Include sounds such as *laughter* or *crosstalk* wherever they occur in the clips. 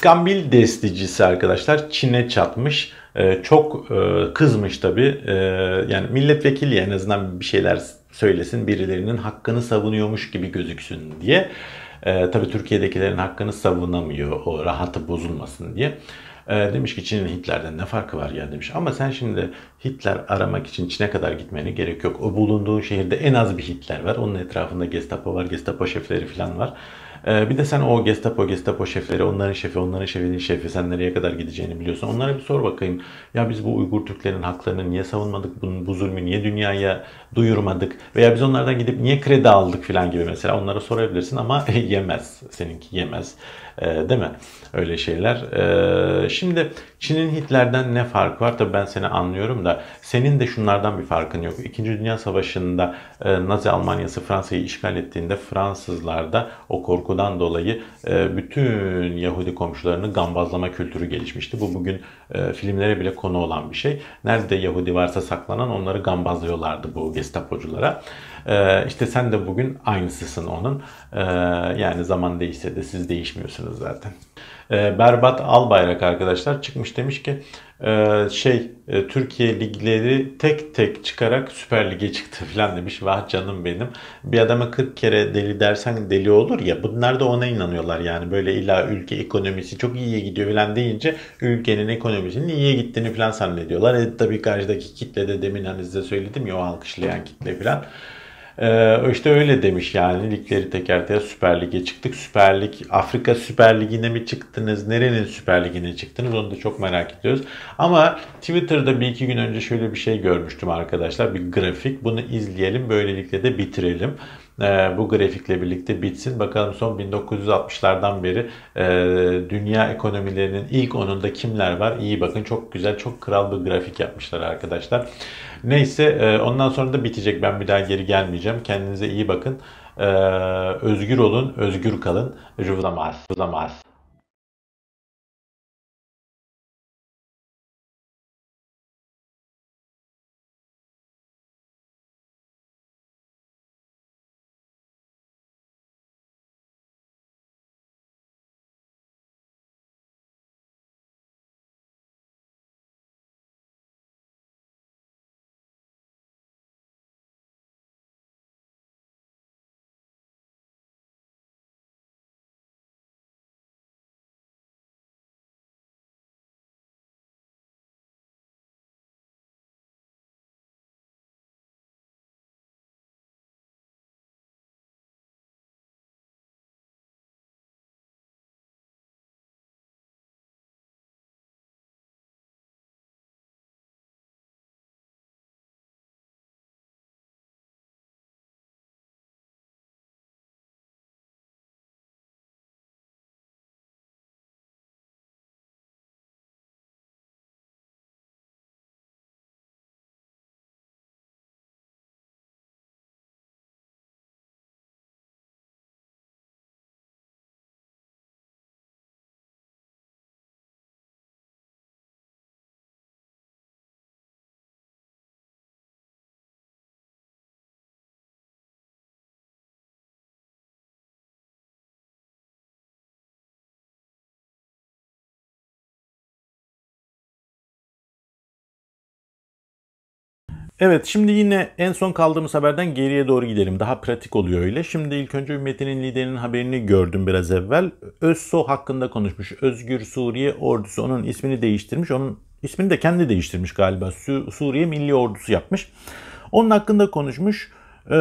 İskambil destecisi arkadaşlar Çin'e çatmış. Ee, çok e, kızmış tabi. E, ee, yani milletvekili en azından bir şeyler söylesin birilerinin hakkını savunuyormuş gibi gözüksün diye. Ee, tabi Türkiye'dekilerin hakkını savunamıyor o rahatı bozulmasın diye. E, demiş ki Çin'in Hitler'den ne farkı var ya demiş. Ama sen şimdi Hitler aramak için Çin'e kadar gitmene gerek yok. O bulunduğun şehirde en az bir Hitler var. Onun etrafında Gestapo var, Gestapo şefleri falan var. E, bir de sen o Gestapo, Gestapo şefleri, onların şefi, onların şefinin şefi sen nereye kadar gideceğini biliyorsun. Onlara bir sor bakayım. Ya biz bu Uygur Türklerin haklarını niye savunmadık? Bunun, bu zulmü niye dünyaya duyurmadık? Veya biz onlardan gidip niye kredi aldık falan gibi mesela. Onlara sorabilirsin ama *laughs* yemez. Seninki yemez. Ee, değil mi? Öyle şeyler. Ee, şimdi Çin'in Hitler'den ne farkı var? Tabii ben seni anlıyorum da senin de şunlardan bir farkın yok. İkinci Dünya Savaşı'nda e, Nazi Almanya'sı Fransa'yı işgal ettiğinde Fransızlar da o korkudan dolayı e, bütün Yahudi komşularını gambazlama kültürü gelişmişti. Bu bugün e, filmlere bile konu olan bir şey. Nerede Yahudi varsa saklanan onları gambazlıyorlardı bu Gestapoculara. E, işte sen de bugün aynısısın onun. Ee, yani zaman değişse de siz değişmiyorsunuz zaten e, Berbat Albayrak arkadaşlar çıkmış demiş ki ee, şey e, Türkiye ligleri tek tek çıkarak Süper Lig'e çıktı *laughs* falan demiş. Vah canım benim. Bir adama 40 kere deli dersen deli olur ya. Bunlar da ona inanıyorlar yani. Böyle illa ülke ekonomisi çok iyiye gidiyor falan deyince ülkenin ekonomisinin iyiye gittiğini falan zannediyorlar. E tabii karşıdaki kitle de demin hani size söyledim ya o alkışlayan kitle falan. Ee, işte öyle demiş yani ligleri teker teker Süper Lig'e çıktık. Süper Lig, Afrika Süper Ligi'ne mi çıktınız? Nerenin Süper Ligi'ne çıktınız? Onu da çok merak ediyoruz. Ama Twitter'da bir iki gün önce şöyle bir şey görmüştüm arkadaşlar. Bir grafik. Bunu izleyelim. Böylelikle de bitirelim. Ee, bu grafikle birlikte bitsin. Bakalım son 1960'lardan beri e, dünya ekonomilerinin ilk onunda kimler var? İyi bakın çok güzel, çok kral bir grafik yapmışlar arkadaşlar. Neyse e, ondan sonra da bitecek. Ben bir daha geri gelmeyeceğim. Kendinize iyi bakın. E, özgür olun, özgür kalın. Rıvlamaz, rıvlamaz. Evet şimdi yine en son kaldığımız haberden geriye doğru gidelim. Daha pratik oluyor öyle. Şimdi ilk önce Metin'in liderinin haberini gördüm biraz evvel. Özso hakkında konuşmuş. Özgür Suriye Ordusu onun ismini değiştirmiş. Onun ismini de kendi değiştirmiş galiba. Suriye Milli Ordusu yapmış. Onun hakkında konuşmuş. Ee,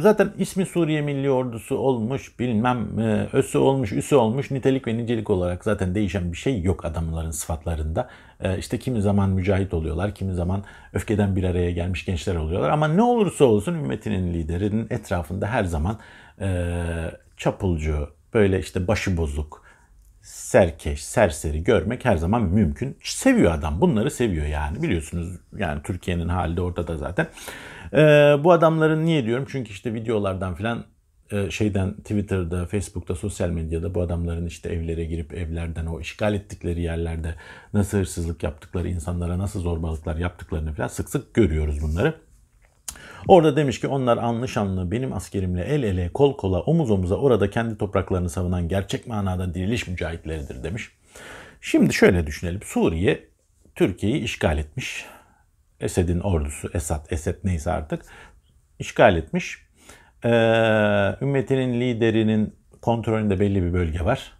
zaten ismi Suriye Milli Ordusu olmuş, bilmem e, ösü olmuş, üsü olmuş. Nitelik ve nicelik olarak zaten değişen bir şey yok adamların sıfatlarında. Ee, işte kimi zaman mücahit oluyorlar, kimi zaman öfkeden bir araya gelmiş gençler oluyorlar. Ama ne olursa olsun ümmetinin liderinin etrafında her zaman e, çapulcu, böyle işte başı bozuk, serkeş, serseri görmek her zaman mümkün. Seviyor adam. Bunları seviyor yani. Biliyorsunuz yani Türkiye'nin hali de ortada zaten. Ee, bu adamların niye diyorum? Çünkü işte videolardan filan e, şeyden Twitter'da, Facebook'ta, sosyal medyada bu adamların işte evlere girip evlerden o işgal ettikleri yerlerde nasıl hırsızlık yaptıkları, insanlara nasıl zorbalıklar yaptıklarını falan sık sık görüyoruz bunları. Orada demiş ki onlar anlı benim askerimle el ele kol kola omuz omuza orada kendi topraklarını savunan gerçek manada diriliş mücahitleridir demiş. Şimdi şöyle düşünelim. Suriye Türkiye'yi işgal etmiş. Esed'in ordusu, Esad, Esed neyse artık işgal etmiş. Ee, ümmetinin liderinin kontrolünde belli bir bölge var.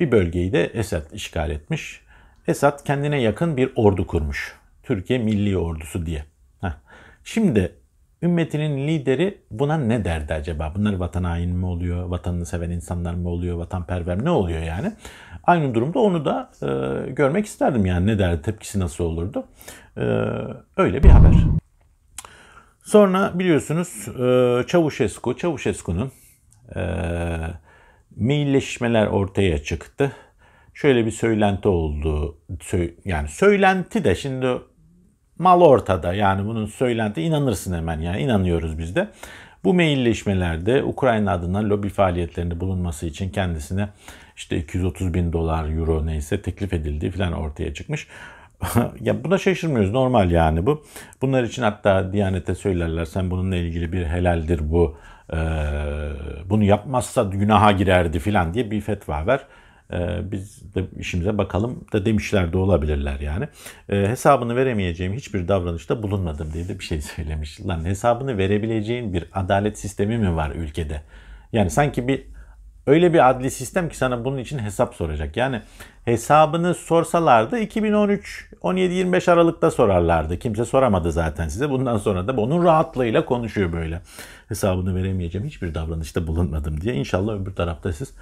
Bir bölgeyi de Esad işgal etmiş. Esad kendine yakın bir ordu kurmuş. Türkiye Milli Ordusu diye. Şimdi ümmetinin lideri buna ne derdi acaba? Bunlar vatan haini mi oluyor? Vatanını seven insanlar mı oluyor? Vatanperver mi? Ne oluyor yani? Aynı durumda onu da e, görmek isterdim yani ne derdi? Tepkisi nasıl olurdu? E, öyle bir haber. Sonra biliyorsunuz e, Çavuşescu, Çavuşescu'nun e, mailleşmeler ortaya çıktı. Şöyle bir söylenti oldu. yani söylenti de şimdi mal ortada. Yani bunun söylenti inanırsın hemen ya inanıyoruz biz de. Bu mailleşmelerde Ukrayna adına lobi faaliyetlerinde bulunması için kendisine işte 230 bin dolar euro neyse teklif edildiği falan ortaya çıkmış. *laughs* ya buna şaşırmıyoruz normal yani bu. Bunlar için hatta Diyanet'e söylerler sen bununla ilgili bir helaldir bu. Ee, bunu yapmazsa günaha girerdi falan diye bir fetva ver. Ee, biz de işimize bakalım da demişler de olabilirler yani. E, hesabını veremeyeceğim hiçbir davranışta bulunmadım diye de bir şey *laughs* söylemiş. Lan hesabını verebileceğin bir adalet sistemi mi var ülkede? Yani sanki bir öyle bir adli sistem ki sana bunun için hesap soracak. Yani hesabını sorsalardı 2013 17-25 Aralık'ta sorarlardı. Kimse soramadı zaten size. Bundan sonra da onun rahatlığıyla konuşuyor böyle. Hesabını veremeyeceğim. Hiçbir davranışta bulunmadım diye. İnşallah öbür tarafta siz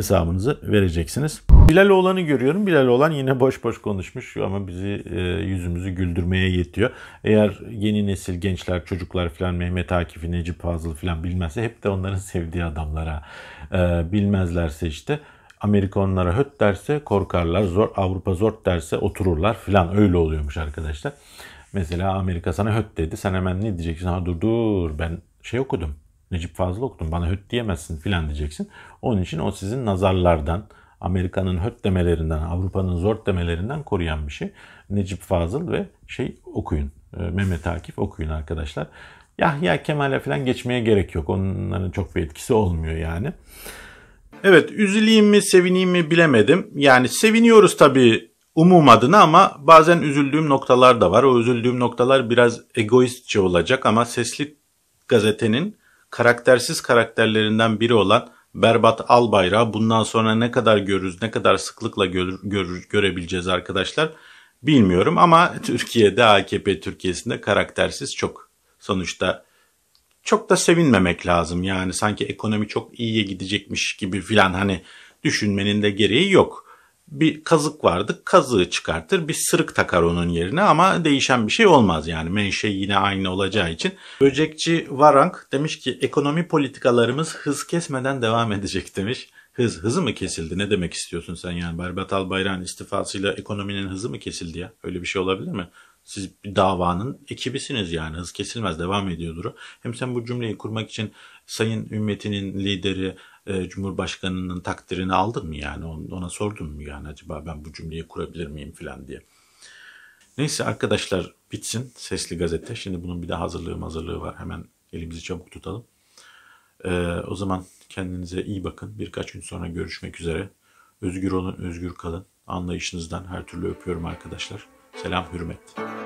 hesabınızı vereceksiniz. Bilal oğlanı görüyorum. Bilal oğlan yine boş boş konuşmuş ama bizi e, yüzümüzü güldürmeye yetiyor. Eğer yeni nesil gençler, çocuklar filan Mehmet Akif'i, Necip Fazıl filan bilmezse hep de onların *laughs* sevdiği adamlara e, bilmezlerse işte Amerika onlara höt derse korkarlar, zor Avrupa zor derse otururlar filan öyle oluyormuş arkadaşlar. Mesela Amerika sana höt dedi. Sen hemen ne diyeceksin? Ha dur dur ben şey okudum. Necip Fazıl okudun bana höt diyemezsin filan diyeceksin. Onun için o sizin nazarlardan, Amerika'nın höt demelerinden, Avrupa'nın zor demelerinden koruyan bir şey. Necip Fazıl ve şey okuyun. E, Mehmet Akif okuyun arkadaşlar. Yahya Kemal'e falan geçmeye gerek yok. Onların çok bir etkisi olmuyor yani. Evet üzüleyim mi sevineyim mi bilemedim. Yani seviniyoruz tabii umum adına ama bazen üzüldüğüm noktalar da var. O üzüldüğüm noktalar biraz egoistçe olacak ama sesli gazetenin karaktersiz karakterlerinden biri olan Berbat Albayrak'ı bundan sonra ne kadar görürüz, ne kadar sıklıkla görür, görür, görebileceğiz arkadaşlar bilmiyorum ama Türkiye'de AKP Türkiye'sinde karaktersiz çok. Sonuçta çok da sevinmemek lazım yani sanki ekonomi çok iyiye gidecekmiş gibi filan hani düşünmenin de gereği yok bir kazık vardı. Kazığı çıkartır bir sırık takar onun yerine ama değişen bir şey olmaz yani menşe yine aynı olacağı için. Böcekçi Varank demiş ki ekonomi politikalarımız hız kesmeden devam edecek demiş. Hız hızı mı kesildi ne demek istiyorsun sen yani Berbat Albayrak'ın istifasıyla ekonominin hızı mı kesildi ya öyle bir şey olabilir mi? Siz bir davanın ekibisiniz yani hız kesilmez devam ediyordur. Hem sen bu cümleyi kurmak için Sayın Ümmetinin lideri e, Cumhurbaşkanı'nın takdirini aldın mı yani? Ona sordun mu yani acaba ben bu cümleyi kurabilir miyim falan diye. Neyse arkadaşlar bitsin Sesli Gazete. Şimdi bunun bir de hazırlığı hazırlığı var. Hemen elimizi çabuk tutalım. E, o zaman kendinize iyi bakın. Birkaç gün sonra görüşmek üzere. Özgür olun, özgür kalın. Anlayışınızdan her türlü öpüyorum arkadaşlar. Selam, hürmet.